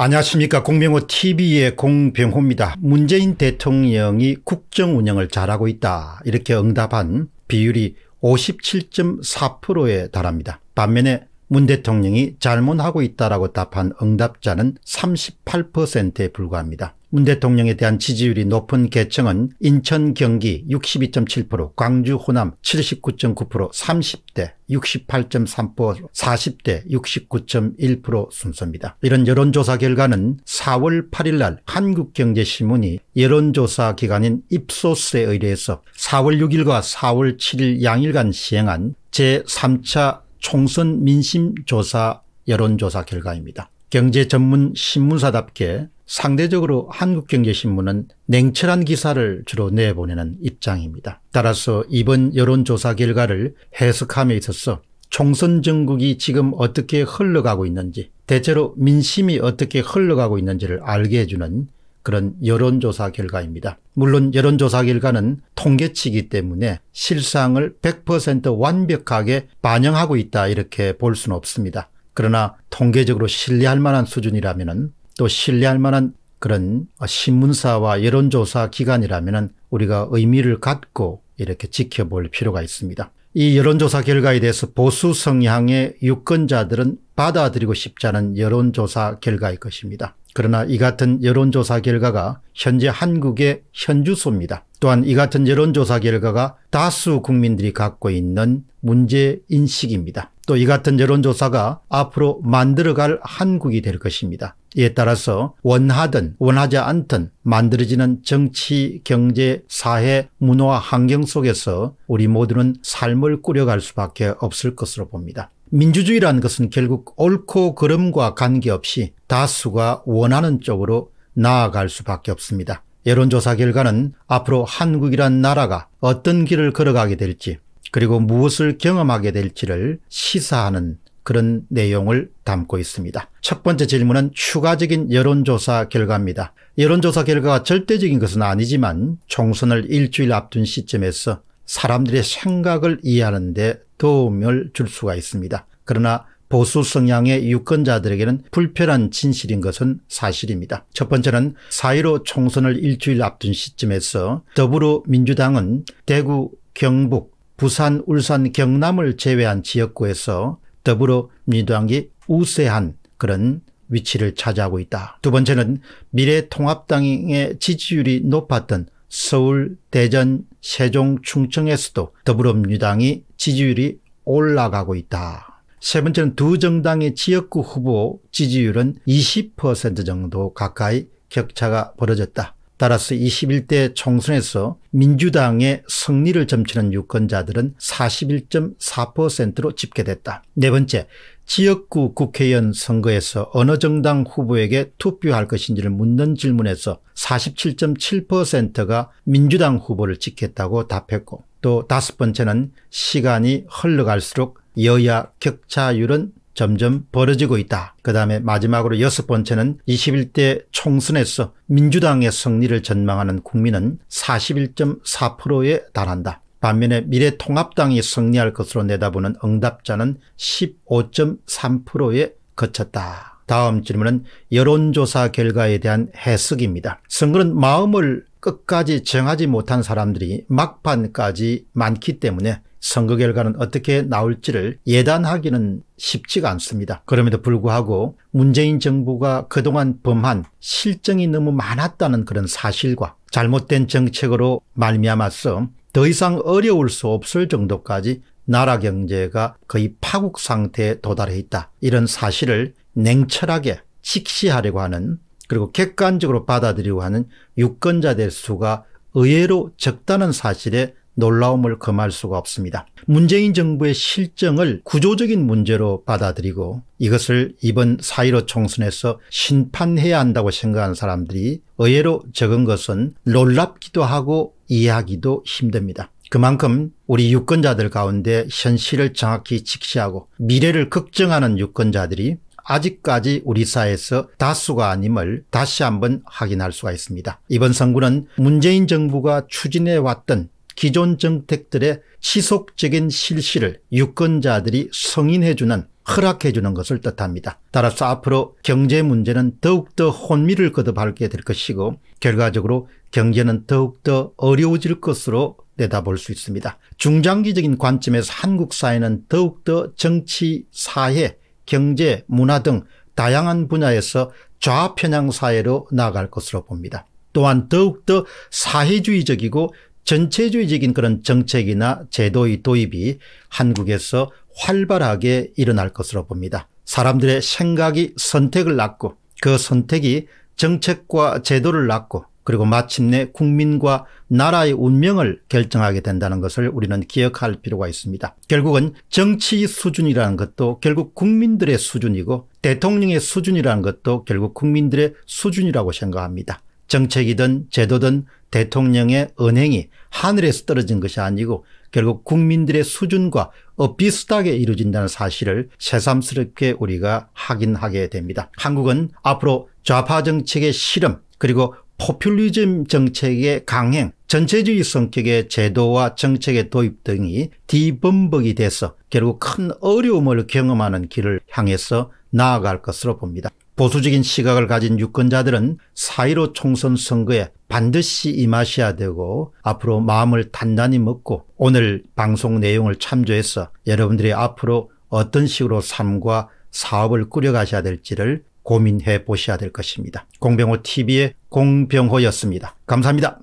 안녕하십니까 공병호 tv의 공병호입니다. 문재인 대통령이 국정 운영을 잘하고 있다 이렇게 응답한 비율이 57.4%에 달합니다. 반면에 문 대통령이 잘못하고 있다라고 답한 응답자는 38%에 불과합니다. 문 대통령에 대한 지지율이 높은 계층은 인천 경기 62.7% 광주 호남 79.9% 30대 68.3% 40대 69.1% 순서입니다. 이런 여론조사 결과는 4월 8일 날 한국경제신문이 여론조사 기관인 입소스에 의뢰해서 4월 6일과 4월 7일 양일간 시행한 제3차 총선 민심조사 여론조사 결과입니다. 경제전문 신문사답게 상대적으로 한국경제신문은 냉철한 기사를 주로 내보내는 입장입니다. 따라서 이번 여론조사 결과를 해석함에 있어서 총선 정국이 지금 어떻게 흘러가고 있는지 대체로 민심이 어떻게 흘러가고 있는지를 알게 해주는 그런 여론조사 결과입니다. 물론 여론조사 결과는 통계치이기 때문에 실상을 100% 완벽하게 반영하고 있다 이렇게 볼 수는 없습니다. 그러나 통계적으로 신뢰할 만한 수준이라면 또 신뢰할 만한 그런 신문사와 여론조사 기관이라면 우리가 의미를 갖고 이렇게 지켜볼 필요가 있습니다. 이 여론조사 결과에 대해서 보수 성향의 유권자들은 받아들이고 싶지 않은 여론조사 결과일 것입니다. 그러나 이 같은 여론조사 결과가 현재 한국의 현주소입니다. 또한 이 같은 여론조사 결과가 다수 국민들이 갖고 있는 문제인식입니다. 또 이 같은 여론조사가 앞으로 만들어갈 한국이 될 것입니다. 이에 따라서 원하든 원하지 않든 만들어지는 정치, 경제, 사회, 문화 환경 속에서 우리 모두는 삶을 꾸려갈 수밖에 없을 것으로 봅니다. 민주주의라는 것은 결국 옳고 그름과 관계없이 다수가 원하는 쪽으로 나아갈 수밖에 없습니다. 여론조사 결과는 앞으로 한국이란 나라가 어떤 길을 걸어가게 될지 그리고 무엇을 경험하게 될지를 시사하는 그런 내용을 담고 있습니다. 첫 번째 질문은 추가적인 여론조사 결과입니다. 여론조사 결과가 절대적인 것은 아니지만 총선을 일주일 앞둔 시점에서 사람들의 생각을 이해하는데 도움을 줄 수가 있습니다. 그러나 보수 성향의 유권자들에게는 불편한 진실인 것은 사실입니다. 첫 번째는 사1로 총선을 일주일 앞둔 시점에서 더불어민주당은 대구, 경북, 부산, 울산, 경남을 제외한 지역구에서 더불어민주당이 우세한 그런 위치를 차지하고 있다. 두 번째는 미래통합당의 지지율이 높았던 서울, 대전, 세종 충청에서도 더불어민주당이 지지율이 올라가고 있다. 세 번째는 두 정당의 지역구 후보 지지율은 20% 정도 가까이 격차가 벌어졌다. 따라서 21대 총선에서 민주당의 승리를 점치는 유권자들은 41.4%로 집계됐다. 네 번째, 지역구 국회의원 선거에서 어느 정당 후보에게 투표할 것인지를 묻는 질문에서 47.7%가 민주당 후보를 지켰다고 답했고 또 다섯 번째는 시간이 흘러갈수록 여야 격차율은 점점 벌어지고 있다. 그 다음에 마지막으로 여섯 번째는 21대 총선에서 민주당의 승리를 전망하는 국민은 41.4%에 달한다. 반면에 미래통합당이 승리할 것으로 내다보는 응답자는 15.3%에 거쳤다. 다음 질문은 여론조사 결과에 대한 해석입니다. 선거는 마음을 끝까지 정하지 못한 사람들이 막판까지 많기 때문에 선거 결과는 어떻게 나올지를 예단하기는 쉽지가 않습니다. 그럼에도 불구하고 문재인 정부가 그동안 범한 실정이 너무 많았다는 그런 사실과 잘못된 정책으로 말미암아서 더 이상 어려울 수 없을 정도까지 나라 경제가 거의 파국 상태에 도달해 있다. 이런 사실을 냉철하게 직시하려고 하는 그리고 객관적으로 받아들이고 하는 유권자들 수가 의외로 적다는 사실에 놀라움을 금할 수가 없습니다. 문재인 정부의 실정을 구조적인 문제로 받아들이고 이것을 이번 4.15 총선에서 심판해야 한다고 생각하는 사람들이 의외로 적은 것은 놀랍기도 하고 이해하기도 힘듭니다. 그만큼 우리 유권자들 가운데 현실을 정확히 직시하고 미래를 걱정하는 유권자들이 아직까지 우리 사회에서 다수가 아님을 다시 한번 확인할 수가 있습니다. 이번 선거는 문재인 정부가 추진해왔던 기존 정책들의 지속적인 실시를 유권자들이 승인해주는 허락해주는 것을 뜻합니다. 따라서 앞으로 경제 문제는 더욱더 혼미를 거듭하게 될 것이고 결과적으로 경제는 더욱더 어려워질 것으로 내다볼 수 있습니다. 중장기적인 관점에서 한국 사회는 더욱더 정치, 사회, 경제, 문화 등 다양한 분야에서 좌편향 사회로 나아갈 것으로 봅니다. 또한 더욱더 사회주의적이고 전체주의적인 그런 정책이나 제도의 도입이 한국에서 활발하게 일어날 것으로 봅니다. 사람들의 생각이 선택을 낳고 그 선택이 정책과 제도를 낳고 그리고 마침내 국민과 나라의 운명을 결정하게 된다는 것을 우리는 기억할 필요가 있습니다. 결국은 정치 수준이라는 것도 결국 국민들의 수준이고 대통령의 수준이라는 것도 결국 국민들의 수준이라고 생각합니다. 정책이든 제도든 대통령의 은행이 하늘에서 떨어진 것이 아니고 결국 국민들의 수준과 비슷하게 이루어진다는 사실을 새삼스럽게 우리가 확인하게 됩니다. 한국은 앞으로 좌파 정책의 실험 그리고 포퓰리즘 정책의 강행, 전체주의 성격의 제도와 정책의 도입 등이 뒤범벅이 돼서 결국 큰 어려움을 경험하는 길을 향해서 나아갈 것으로 봅니다. 보수적인 시각을 가진 유권자들은 사1로 총선 선거에 반드시 임하셔야 되고 앞으로 마음을 단단히 먹고 오늘 방송 내용을 참조해서 여러분들이 앞으로 어떤 식으로 삶과 사업을 꾸려가셔야 될지를 고민해 보셔야 될 것입니다. 공병호 TV의 공병호였습니다. 감사합니다.